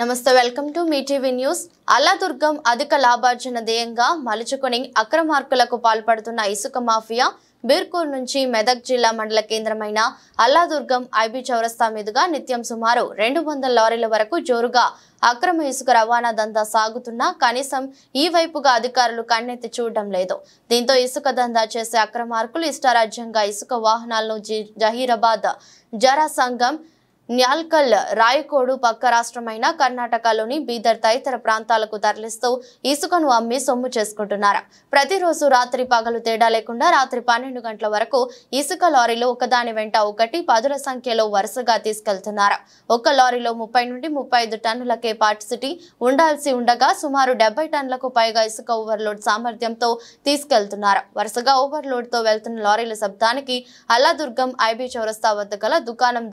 నమస్తే welcome to మీ TV news Alladurgam అధిక లాభార్జన దేయంగా మలుచుకుని అక్రమార్కులకు పాల్పడుతున్న ఇసుక మాఫియా బీర్కూర్ నుంచి మెదక్ జిల్లా మండల కేంద్రమైన అల్లాదుర్గం ఐబీ చౌరస్తా మీదుగా నిత్యం సుమారు రెండు వందల లారీల వరకు జోరుగా అక్రమ ఇసుక రవాణా దందా సాగుతున్నా కనీసం ఈ వైపుగా అధికారులు కన్నెత్తి చూడడం లేదు దీంతో ఇసుక దందా చేసే అక్రమార్కులు ఇష్టారాజ్యంగా ఇసుక వాహనాలను జహీరాబాద్ జరా సంఘం న్యాల్కల్ రాయకోడు పక్క రాష్ట్రమైన కర్ణాటకలోని బీదర్ తదితర ప్రాంతాలకు తరలిస్తూ ఇసుకను అమ్మి సొమ్ము చేసుకుంటున్నారు ప్రతిరోజు రాత్రి పగలు తేడా లేకుండా రాత్రి పన్నెండు గంటల వరకు ఇసుక లారీలో ఒకదాని వెంట ఒకటి పదుల సంఖ్యలో వరుసగా తీసుకెళ్తున్నారు ఒక లారీలో ముప్పై నుండి ముప్పై ఐదు టన్నుల కెపాసిటీ ఉండాల్సి ఉండగా సుమారు డెబ్బై టన్నులకు పైగా ఇసుక ఓవర్లోడ్ సామర్థ్యంతో తీసుకెళ్తున్నారు వరుసగా తో వెళ్తున్న లారీల శబ్దానికి అల్లాదుర్గం ఐబీ చౌరస్తా వద్ద గల దుకాణం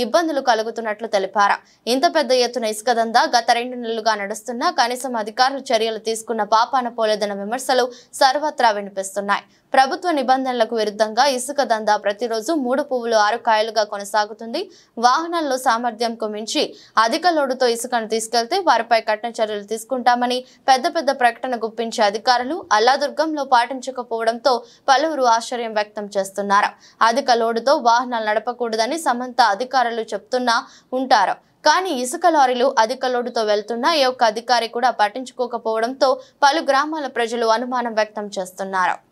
ఈ ఇబ్బందులు కలుగుతున్నట్లు తెలిపారు ఇంత పెద్ద ఎత్తున ఇసుక దందా గత రెండు నెలలుగా నడుస్తున్నా కనీసం అధికారులు చర్యలు తీసుకున్న పాపాన పోలేదన్న విమర్శలు సర్వత్రా వినిపిస్తున్నాయి ప్రభుత్వ నిబంధనలకు విరుద్ధంగా ఇసుక దందా ప్రతిరోజు మూడు పువ్వులు ఆరు కాయలుగా కొనసాగుతుంది వాహనాల్లో సామర్థ్యంకు మించి అధిక లోడుతో ఇసుకను తీసుకెళ్తే వారిపై కఠిన చర్యలు తీసుకుంటామని పెద్ద పెద్ద ప్రకటన గుప్పించే అధికారులు అల్లాదుర్గంలో పాటించకపోవడంతో పలువురు ఆశ్చర్యం వ్యక్తం చేస్తున్నారు అధిక లోడుతో వాహనాలు నడపకూడదని సమంత అధికారులు అధికారులు చెప్తున్నా ఉంటారు కానీ ఇసుక లారీలు అధిక లోడుతో వెళ్తున్న ఏ ఒక్క అధికారి కూడా పట్టించుకోకపోవడంతో పలు గ్రామాల ప్రజలు అనుమానం వ్యక్తం చేస్తున్నారు